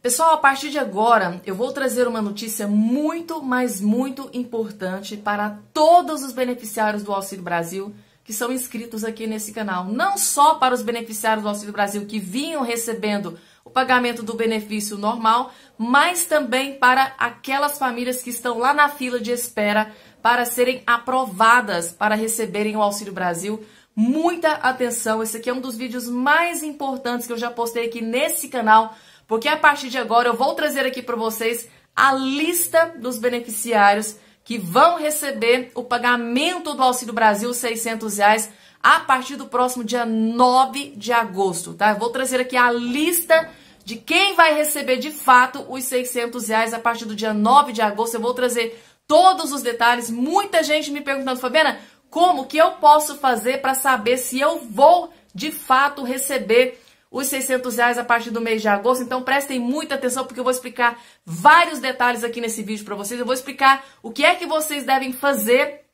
Pessoal, a partir de agora eu vou trazer uma notícia muito, mas muito importante para todos os beneficiários do Auxílio Brasil que são inscritos aqui nesse canal. Não só para os beneficiários do Auxílio Brasil que vinham recebendo o pagamento do benefício normal, mas também para aquelas famílias que estão lá na fila de espera para serem aprovadas para receberem o Auxílio Brasil muita atenção. Esse aqui é um dos vídeos mais importantes que eu já postei aqui nesse canal porque a partir de agora eu vou trazer aqui para vocês a lista dos beneficiários que vão receber o pagamento do Auxílio Brasil, 600 reais, a partir do próximo dia 9 de agosto, tá? Eu vou trazer aqui a lista de quem vai receber de fato os 600 reais a partir do dia 9 de agosto. Eu vou trazer todos os detalhes. Muita gente me perguntando, Fabiana, como que eu posso fazer para saber se eu vou de fato receber os 600 reais a partir do mês de agosto. Então prestem muita atenção porque eu vou explicar vários detalhes aqui nesse vídeo para vocês. Eu vou explicar o que é que vocês devem fazer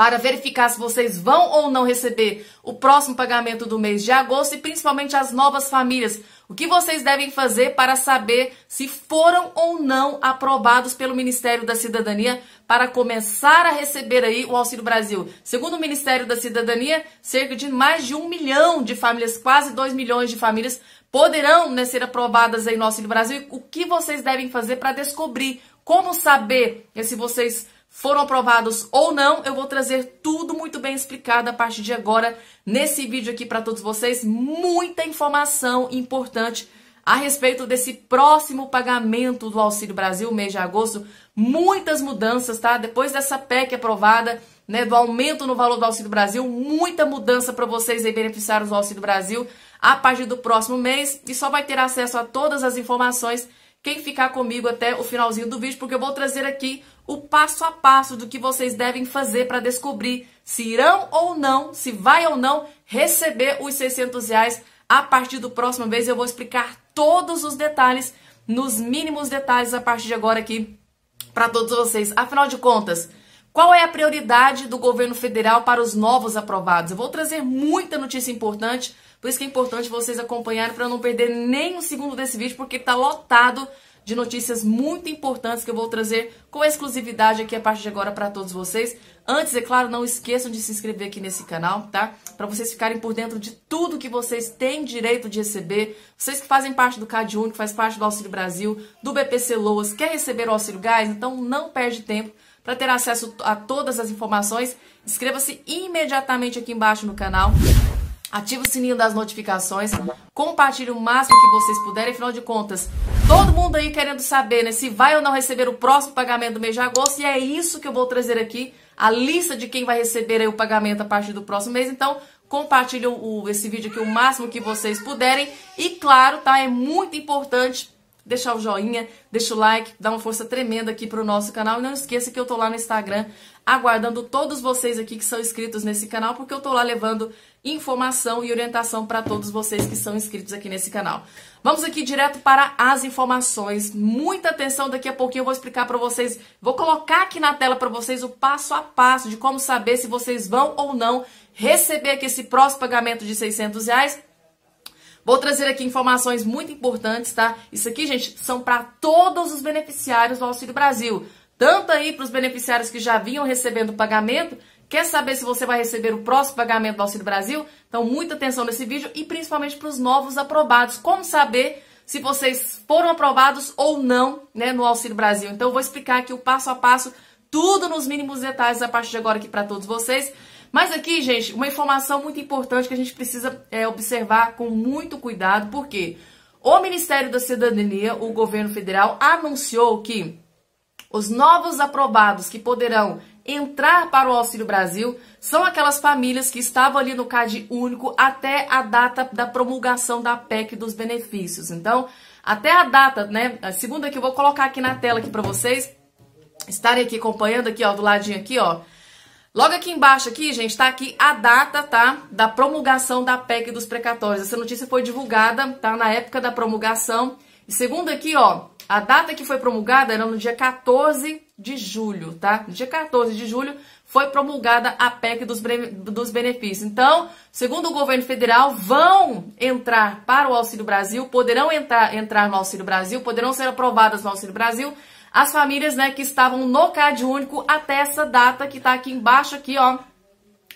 para verificar se vocês vão ou não receber o próximo pagamento do mês de agosto e principalmente as novas famílias. O que vocês devem fazer para saber se foram ou não aprovados pelo Ministério da Cidadania para começar a receber aí o Auxílio Brasil. Segundo o Ministério da Cidadania, cerca de mais de um milhão de famílias, quase dois milhões de famílias poderão né, ser aprovadas aí no Auxílio Brasil. O que vocês devem fazer para descobrir? Como saber né, se vocês foram aprovados ou não, eu vou trazer tudo muito bem explicado a partir de agora nesse vídeo aqui para todos vocês. Muita informação importante a respeito desse próximo pagamento do Auxílio Brasil, mês de agosto. Muitas mudanças, tá? Depois dessa PEC aprovada, né, do aumento no valor do Auxílio Brasil, muita mudança para vocês aí beneficiários do Auxílio Brasil a partir do próximo mês e só vai ter acesso a todas as informações quem ficar comigo até o finalzinho do vídeo, porque eu vou trazer aqui o passo a passo do que vocês devem fazer para descobrir se irão ou não, se vai ou não receber os 600 reais a partir do próximo mês. Eu vou explicar todos os detalhes, nos mínimos detalhes a partir de agora aqui para todos vocês. Afinal de contas, qual é a prioridade do governo federal para os novos aprovados? Eu vou trazer muita notícia importante, por isso que é importante vocês acompanharem para não perder nem um segundo desse vídeo, porque está lotado de notícias muito importantes que eu vou trazer com exclusividade aqui a partir de agora para todos vocês. Antes, é claro, não esqueçam de se inscrever aqui nesse canal, tá? Para vocês ficarem por dentro de tudo que vocês têm direito de receber. Vocês que fazem parte do Cade Único, faz parte do Auxílio Brasil, do BPC Loas, quer receber o Auxílio Gás? Então não perde tempo. Para ter acesso a todas as informações, inscreva-se imediatamente aqui embaixo no canal. Ative o sininho das notificações, compartilhe o máximo que vocês puderem, afinal de contas, todo mundo aí querendo saber né, se vai ou não receber o próximo pagamento do mês de agosto, e é isso que eu vou trazer aqui, a lista de quem vai receber o pagamento a partir do próximo mês. Então, compartilhe o, esse vídeo aqui o máximo que vocês puderem. E claro, tá? É muito importante deixar o joinha, deixa o like, dá uma força tremenda aqui pro nosso canal. E não esqueça que eu tô lá no Instagram aguardando todos vocês aqui que são inscritos nesse canal, porque eu tô lá levando informação e orientação para todos vocês que são inscritos aqui nesse canal. Vamos aqui direto para as informações. Muita atenção, daqui a pouquinho eu vou explicar para vocês, vou colocar aqui na tela para vocês o passo a passo de como saber se vocês vão ou não receber aqui esse próximo pagamento de 600 reais Vou trazer aqui informações muito importantes, tá? Isso aqui, gente, são para todos os beneficiários do Auxílio Brasil. Tanto aí para os beneficiários que já vinham recebendo o pagamento, quer saber se você vai receber o próximo pagamento do Auxílio Brasil? Então, muita atenção nesse vídeo e principalmente para os novos aprovados. Como saber se vocês foram aprovados ou não né, no Auxílio Brasil? Então, eu vou explicar aqui o passo a passo, tudo nos mínimos detalhes a partir de agora aqui para todos vocês. Mas aqui, gente, uma informação muito importante que a gente precisa é, observar com muito cuidado, porque o Ministério da Cidadania, o governo federal, anunciou que os novos aprovados que poderão entrar para o Auxílio Brasil são aquelas famílias que estavam ali no CAD único até a data da promulgação da PEC dos benefícios. Então, até a data, né? A segunda que eu vou colocar aqui na tela aqui para vocês estarem aqui acompanhando aqui, ó, do ladinho aqui, ó. Logo aqui embaixo, aqui, gente, tá aqui a data, tá? Da promulgação da PEC dos precatórios. Essa notícia foi divulgada, tá? Na época da promulgação. E segundo aqui, ó, a data que foi promulgada era no dia 14 de julho, tá? No dia 14 de julho foi promulgada a PEC dos, dos benefícios. Então, segundo o governo federal, vão entrar para o Auxílio Brasil, poderão entrar, entrar no Auxílio Brasil, poderão ser aprovadas no Auxílio Brasil as famílias né, que estavam no CAD único até essa data que está aqui embaixo, aqui ó,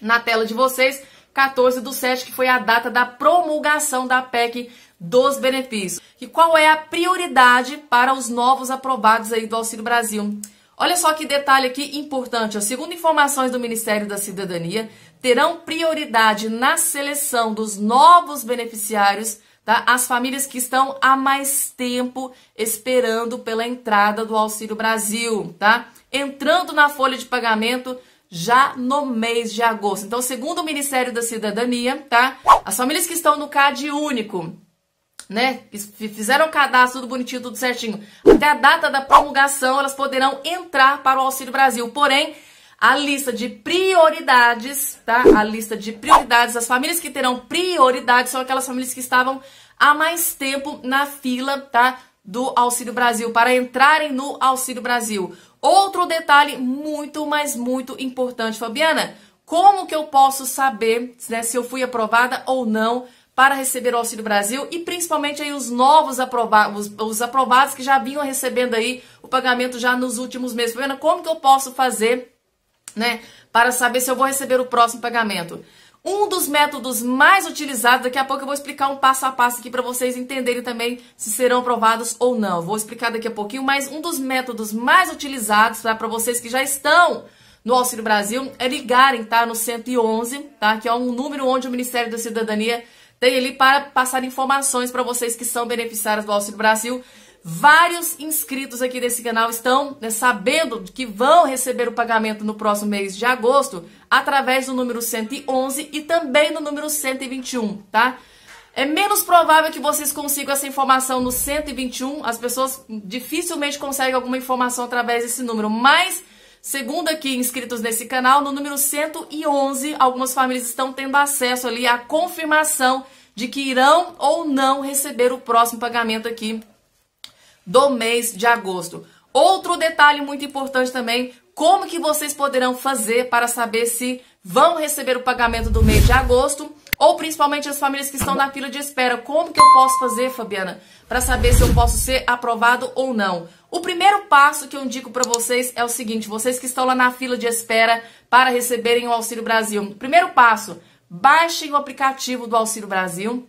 na tela de vocês, 14 do 7, que foi a data da promulgação da PEC dos benefícios. E qual é a prioridade para os novos aprovados aí do Auxílio Brasil? Olha só que detalhe aqui importante. Ó. Segundo informações do Ministério da Cidadania, terão prioridade na seleção dos novos beneficiários tá? As famílias que estão há mais tempo esperando pela entrada do Auxílio Brasil, tá? Entrando na folha de pagamento já no mês de agosto. Então, segundo o Ministério da Cidadania, tá? As famílias que estão no CAD único, né? Fizeram o cadastro tudo bonitinho, tudo certinho. Até a data da promulgação, elas poderão entrar para o Auxílio Brasil. Porém, a lista de prioridades, tá? A lista de prioridades, as famílias que terão prioridade são aquelas famílias que estavam há mais tempo na fila, tá? Do Auxílio Brasil, para entrarem no Auxílio Brasil. Outro detalhe muito, mas muito importante, Fabiana, como que eu posso saber né, se eu fui aprovada ou não para receber o Auxílio Brasil e principalmente aí os novos aprovados, os, aprovados que já vinham recebendo aí o pagamento já nos últimos meses. Fabiana, como que eu posso fazer né, para saber se eu vou receber o próximo pagamento. Um dos métodos mais utilizados, daqui a pouco eu vou explicar um passo a passo aqui para vocês entenderem também se serão aprovados ou não. Vou explicar daqui a pouquinho, mas um dos métodos mais utilizados tá, para vocês que já estão no Auxílio Brasil é ligarem, tá, no 111, tá, que é um número onde o Ministério da Cidadania tem ali para passar informações para vocês que são beneficiários do Auxílio Brasil Vários inscritos aqui desse canal estão né, sabendo que vão receber o pagamento no próximo mês de agosto através do número 111 e também do número 121, tá? É menos provável que vocês consigam essa informação no 121, as pessoas dificilmente conseguem alguma informação através desse número, mas segundo aqui inscritos nesse canal, no número 111, algumas famílias estão tendo acesso ali à confirmação de que irão ou não receber o próximo pagamento aqui do mês de agosto. Outro detalhe muito importante também, como que vocês poderão fazer para saber se vão receber o pagamento do mês de agosto ou principalmente as famílias que estão na fila de espera. Como que eu posso fazer, Fabiana, para saber se eu posso ser aprovado ou não? O primeiro passo que eu indico para vocês é o seguinte, vocês que estão lá na fila de espera para receberem o Auxílio Brasil. Primeiro passo, baixem o aplicativo do Auxílio Brasil.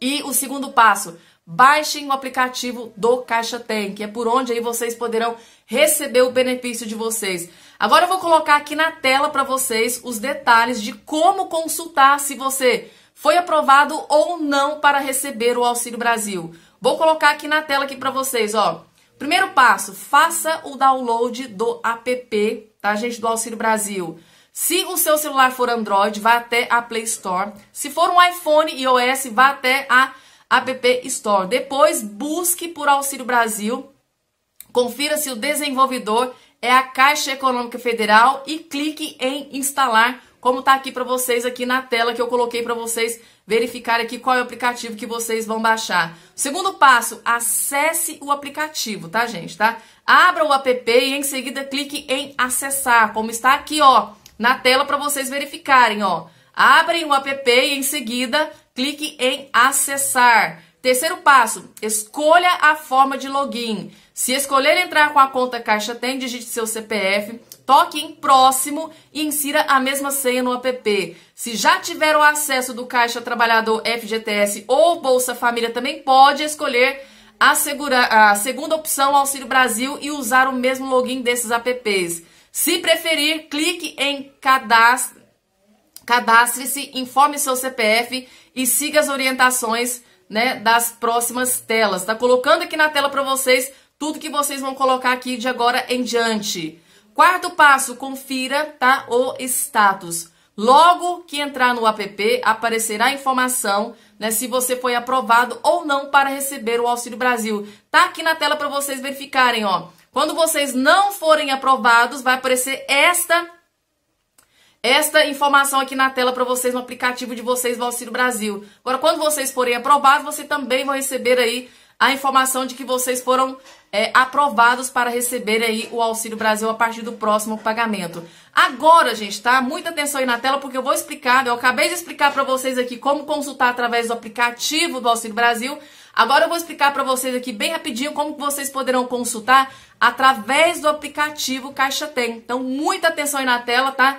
E o segundo passo, baixem o aplicativo do Caixa Tem, que é por onde aí vocês poderão receber o benefício de vocês. Agora eu vou colocar aqui na tela para vocês os detalhes de como consultar se você foi aprovado ou não para receber o Auxílio Brasil. Vou colocar aqui na tela aqui para vocês, ó. Primeiro passo, faça o download do app, tá, gente, do Auxílio Brasil. Se o seu celular for Android, vá até a Play Store. Se for um iPhone e iOS, vá até a App Store. Depois, busque por Auxílio Brasil, confira se o desenvolvedor é a Caixa Econômica Federal e clique em instalar, como está aqui para vocês aqui na tela que eu coloquei para vocês verificar aqui qual é o aplicativo que vocês vão baixar. Segundo passo, acesse o aplicativo, tá, gente, tá? Abra o app e em seguida clique em acessar, como está aqui, ó, na tela para vocês verificarem, ó. Abrem o app e em seguida clique em acessar. Terceiro passo, escolha a forma de login. Se escolher entrar com a conta Caixa Tem, digite seu CPF, toque em próximo e insira a mesma senha no app. Se já tiver o acesso do Caixa Trabalhador FGTS ou Bolsa Família, também pode escolher a, segura, a segunda opção Auxílio Brasil e usar o mesmo login desses apps. Se preferir, clique em cadastro, Cadastre-se, informe seu CPF e siga as orientações né, das próximas telas. Tá colocando aqui na tela para vocês tudo que vocês vão colocar aqui de agora em diante. Quarto passo, confira tá, o status. Logo que entrar no app, aparecerá a informação né, se você foi aprovado ou não para receber o Auxílio Brasil. Tá aqui na tela para vocês verificarem, ó. Quando vocês não forem aprovados, vai aparecer esta esta informação aqui na tela para vocês no aplicativo de vocês do Auxílio Brasil. Agora, quando vocês forem aprovados, você também vai receber aí a informação de que vocês foram é, aprovados para receber aí o Auxílio Brasil a partir do próximo pagamento. Agora, gente, tá? Muita atenção aí na tela porque eu vou explicar, eu acabei de explicar para vocês aqui como consultar através do aplicativo do Auxílio Brasil. Agora eu vou explicar para vocês aqui bem rapidinho como vocês poderão consultar através do aplicativo Caixa Tem. Então, muita atenção aí na tela, tá?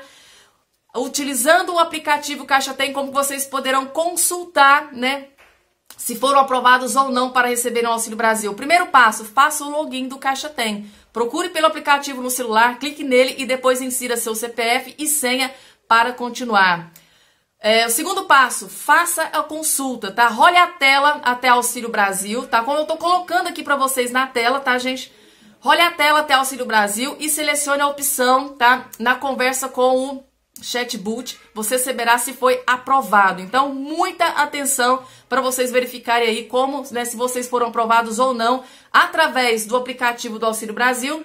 utilizando o aplicativo Caixa Tem, como vocês poderão consultar, né? Se foram aprovados ou não para receber o Auxílio Brasil. Primeiro passo, faça o login do Caixa Tem. Procure pelo aplicativo no celular, clique nele e depois insira seu CPF e senha para continuar. É, o segundo passo, faça a consulta, tá? Role a tela até Auxílio Brasil, tá? Como eu tô colocando aqui para vocês na tela, tá, gente? Role a tela até Auxílio Brasil e selecione a opção, tá? Na conversa com o chatbot, você saberá se foi aprovado. Então, muita atenção para vocês verificarem aí como, né, se vocês foram aprovados ou não, através do aplicativo do Auxílio Brasil,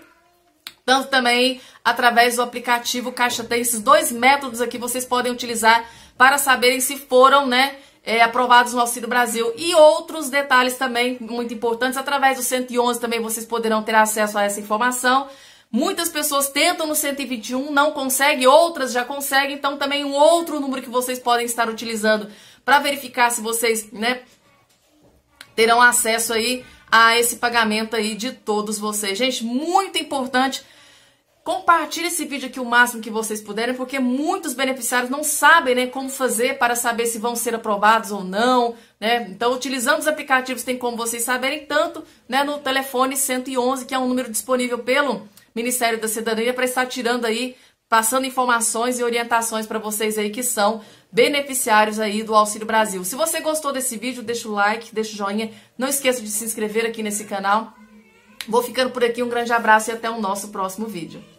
tanto também através do aplicativo Caixa Tem. Esses dois métodos aqui vocês podem utilizar para saberem se foram, né, é, aprovados no Auxílio Brasil e outros detalhes também muito importantes. Através do 111 também vocês poderão ter acesso a essa informação. Muitas pessoas tentam no 121, não conseguem, outras já conseguem, então também um outro número que vocês podem estar utilizando para verificar se vocês, né, terão acesso aí a esse pagamento aí de todos vocês. Gente, muito importante Compartilhe esse vídeo aqui o máximo que vocês puderem, porque muitos beneficiários não sabem né, como fazer para saber se vão ser aprovados ou não. Né? Então, utilizando os aplicativos, tem como vocês saberem, tanto né, no telefone 111, que é um número disponível pelo Ministério da Cidadania para estar tirando aí, passando informações e orientações para vocês aí que são beneficiários aí do Auxílio Brasil. Se você gostou desse vídeo, deixa o like, deixa o joinha, não esqueça de se inscrever aqui nesse canal. Vou ficando por aqui, um grande abraço e até o nosso próximo vídeo.